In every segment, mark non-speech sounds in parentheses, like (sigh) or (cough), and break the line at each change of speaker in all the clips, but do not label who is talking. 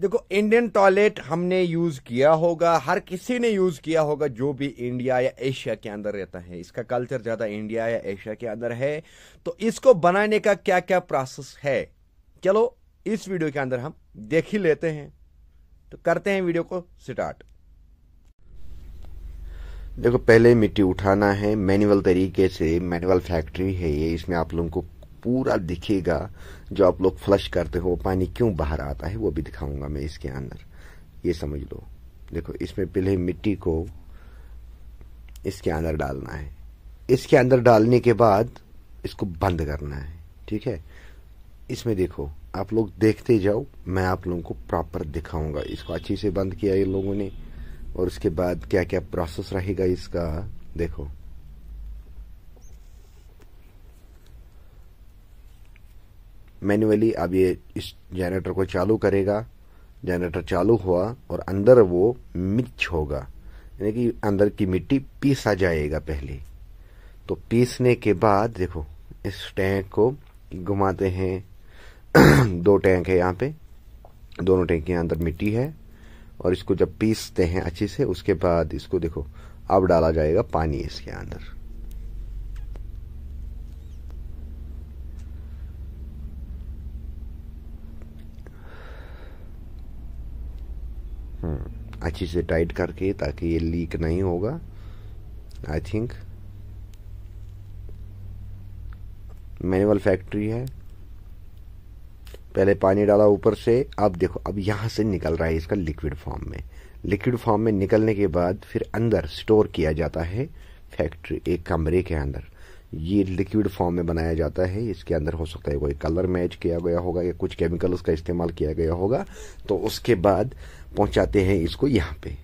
देखो Indian toilet हमने use किया होगा हर किसी ने यूज किया होगा जो भी इंडिया या एशिया के अंदर रहता है इसका कल्चर ज्यादा इंडिया या एशिया के अंदर है तो इसको बनाने का क्या क्या प्रोसेस है चलो इस वीडियो के अंदर हम देख ही लेते हैं तो करते हैं वीडियो को स्टार्ट देखो पहले मिट्टी उठाना है मैनुअल तरीके से मैनुअल फैक्ट्री है ये इसमें आप लोगों को पूरा दिखेगा जो आप लोग फ्लश करते हो पानी क्यों बाहर आता है वो भी दिखाऊंगा मैं इसके अंदर ये समझ लो देखो इसमें पहले मिट्टी को इसके अंदर डालना है इसके अंदर डालने के बाद इसको बंद करना है ठीक है इसमें देखो आप लोग देखते जाओ मैं आप लोगों को प्रॉपर दिखाऊंगा इसको अच्छे से बंद किया इन लोगों ने और उसके बाद क्या क्या प्रोसेस रहेगा इसका देखो मैनुअली अब ये इस जनरेटर को चालू करेगा जनरेटर चालू हुआ और अंदर वो मिर्च होगा यानी कि अंदर की मिट्टी पीसा जाएगा पहले तो पीसने के बाद देखो इस टैंक को घुमाते हैं (clears throat) दो टैंक है यहाँ पे दोनों टैंक के अंदर मिट्टी है और इसको जब पीसते हैं अच्छे से उसके बाद इसको देखो अब डाला जाएगा पानी इसके अंदर हम्म, अच्छे से टाइट करके ताकि ये लीक नहीं होगा आई थिंक मैनुअल फैक्ट्री है पहले पानी डाला ऊपर से अब देखो अब यहाँ से निकल रहा है इसका लिक्विड फॉर्म में लिक्विड फॉर्म में निकलने के बाद फिर अंदर स्टोर किया जाता है फैक्ट्री एक कमरे के अंदर ये लिक्विड फॉर्म में बनाया जाता है इसके अंदर हो सकता है कोई कलर मैच किया गया होगा या कुछ केमिकल उसका इस्तेमाल किया गया होगा तो उसके बाद पहुंचाते हैं इसको यहाँ पे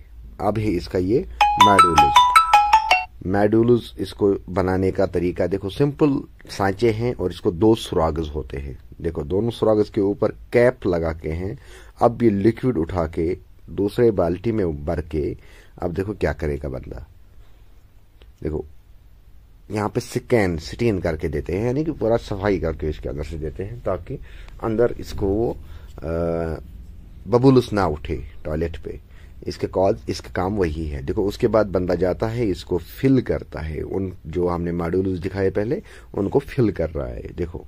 अब है इसका ये मैडुलस मैडुलस इसको बनाने का तरीका देखो सिंपल सांचे हैं और इसको दो सुरागज होते हैं देखो दोनों सुरागज के ऊपर कैप लगा के हैं अब ये लिक्विड उठा के दूसरे बाल्टी में भर के अब देखो क्या करेगा बंदा देखो यहाँ पे सिकैन सिटीन करके देते हैं यानी कि पूरा सफाई करके इसके अंदर से देते हैं ताकि अंदर इसको वो बबुलस ना उठे टॉयलेट पे इसके कॉज इसका काम वही है देखो उसके बाद बंदा जाता है इसको फिल करता है उन जो हमने मॉड्यूल्स दिखाए पहले उनको फिल कर रहा है देखो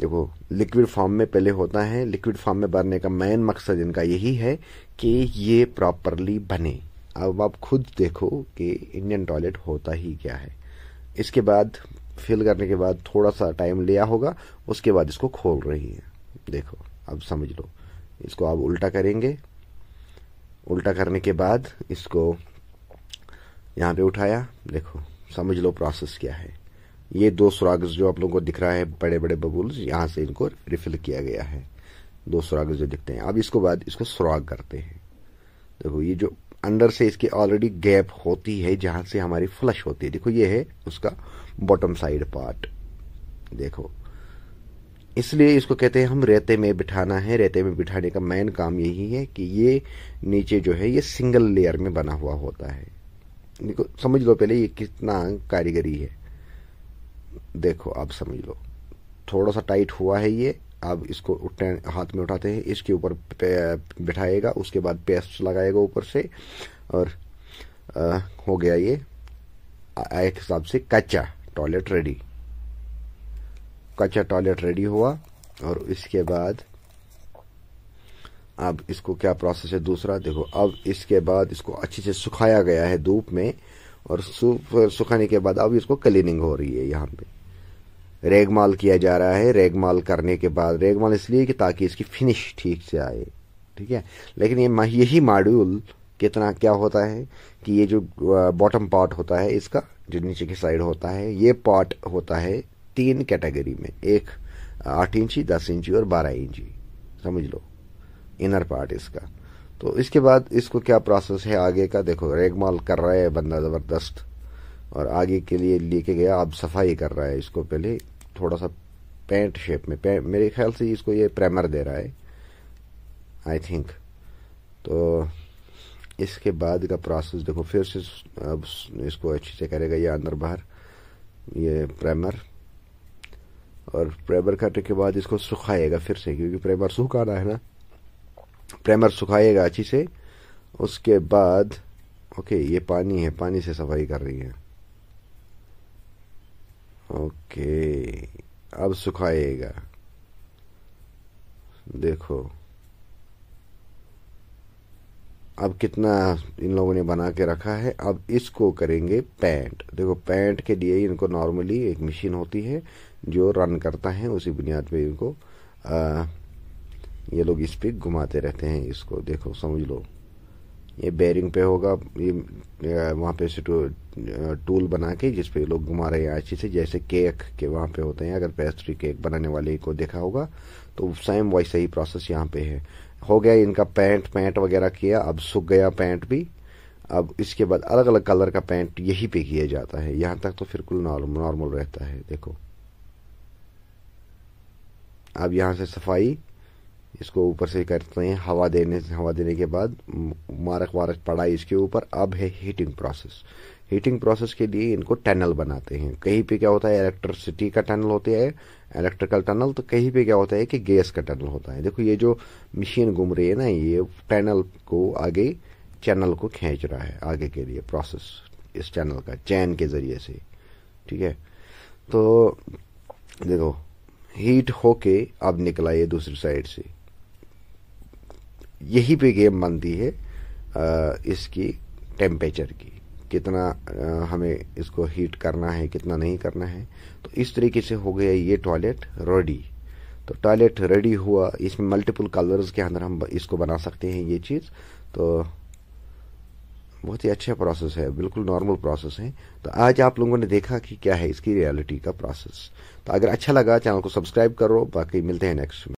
देखो लिक्विड फॉर्म में पहले होता है लिक्विड फॉर्म में भरने का मेन मकसद इनका यही है कि ये प्रॉपरली बने अब आप खुद देखो कि इंडियन टॉयलेट होता ही क्या है इसके बाद फिल करने के बाद थोड़ा सा टाइम लिया होगा उसके बाद इसको खोल रही है देखो अब समझ लो इसको आप उल्टा करेंगे उल्टा करने के बाद इसको यहाँ पे उठाया देखो समझ लो प्रोसेस क्या है ये दो सुराग जो आप लोगों को दिख रहा है बड़े बड़े बबुल यहाँ से इनको रिफिल किया गया है दो सुराग जो दिखते हैं अब इसको बाद इसको सुराग करते हैं देखो ये जो अंदर से इसकी ऑलरेडी गैप होती है जहां से हमारी फ्लश होती है देखो ये है उसका बॉटम साइड पार्ट देखो इसलिए इसको कहते हैं हम रेते में बिठाना है रेते में बिठाने का मेन काम यही है कि ये नीचे जो है ये सिंगल लेयर में बना हुआ होता है देखो समझ लो पहले ये कितना कारीगरी है देखो आप समझ लो थोड़ा सा टाइट हुआ है ये आप इसको उठने हाथ में उठाते हैं इसके ऊपर बिठाएगा उसके बाद पेस्ट लगाएगा ऊपर से और आ, हो गया ये एक हिसाब से कच्चा टॉयलेट रेडी कच्चा टॉयलेट रेडी हुआ और इसके बाद अब इसको क्या प्रोसेस है दूसरा देखो अब इसके बाद इसको अच्छे से सुखाया गया है धूप में और सुखाने के बाद अब इसको क्लीनिंग हो रही है यहाँ पे रेगमाल किया जा रहा है रेगमाल करने के बाद रेगमाल इसलिए कि ताकि इसकी फिनिश ठीक से आए ठीक है लेकिन ये यही मॉड्यूल कितना क्या होता है कि ये जो बॉटम पार्ट होता है इसका जो नीचे की साइड होता है ये पार्ट होता है तीन कैटेगरी में एक आठ इंची दस इंची और बारह इंची समझ लो इनर पार्ट इसका तो इसके बाद इसको क्या प्रोसेस है आगे का देखो रेगमाल कर रहा है बंदा ज़बरदस्त और आगे के लिए लेके गया अब सफाई कर रहा है इसको पहले थोड़ा सा पेंट शेप में मेरे ख्याल से इसको ये प्रेमर दे रहा है आई थिंक तो इसके बाद का प्रोसेस देखो फिर से अब इसको अच्छे से करेगा ये अंदर बाहर ये प्रेमर और प्रेमर करने के बाद इसको सुखाएगा फिर से क्योंकि प्रेमर सूखाना है ना प्रेमर सुखाइएगा अच्छी से उसके बाद ओके ये पानी है पानी से सफाई कर रही है ओके अब सुखाइएगा देखो अब कितना इन लोगों ने बना के रखा है अब इसको करेंगे पैंट देखो पैंट के लिए इनको नॉर्मली एक मशीन होती है जो रन करता है उसी बुनियाद पे इनको ये लोग इस पर घुमाते रहते हैं इसको देखो समझ लो ये बेरिंग पे होगा ये वहाँ पे से टूल बना के जिस पे लोग घुमा रहे हैं अच्छे से जैसे केक के वहाँ पे होते हैं अगर पेस्ट्री केक बनाने वाले को देखा होगा तो सेम वैसे ही प्रोसेस यहाँ पे है हो गया इनका पैंट पैंट वगैरह किया अब सूख गया पैंट भी अब इसके बाद अलग अलग कलर का पैंट यही पे किया जाता है यहाँ तक तो फिर कुल नॉर्मल नॉर्मल रहता है देखो अब यहाँ से सफाई इसको ऊपर से करते हैं हवा देने हवा देने के बाद मारक वारक पड़ा इसके ऊपर अब है हीटिंग प्रोसेस हीटिंग प्रोसेस के लिए इनको टनल बनाते हैं कहीं पे क्या होता है इलेक्ट्रिसिटी का टनल होता है इलेक्ट्रिकल टनल तो कहीं पे क्या होता है कि गैस का टनल होता है देखो ये जो मशीन घूम रही है ना ये टनल को आगे चैनल को खींच रहा है आगे के लिए प्रोसेस इस चैनल का चैन के जरिए से ठीक है तो देखो हीट होके अब निकला ये दूसरी साइड से यही पे गेम बनती है इसकी टेम्परेचर की कितना हमें इसको हीट करना है कितना नहीं करना है तो इस तरीके से हो गया ये टॉयलेट रेडी तो टॉयलेट रेडी हुआ इसमें मल्टीपल कलर्स के अंदर हम इसको बना सकते हैं ये चीज़ तो बहुत ही अच्छा प्रोसेस है बिल्कुल नॉर्मल प्रोसेस है तो आज आप लोगों ने देखा कि क्या है इसकी रियलिटी का प्रोसेस तो अगर अच्छा लगा चैनल को सब्सक्राइब करो बाकी मिलते हैं नेक्स्ट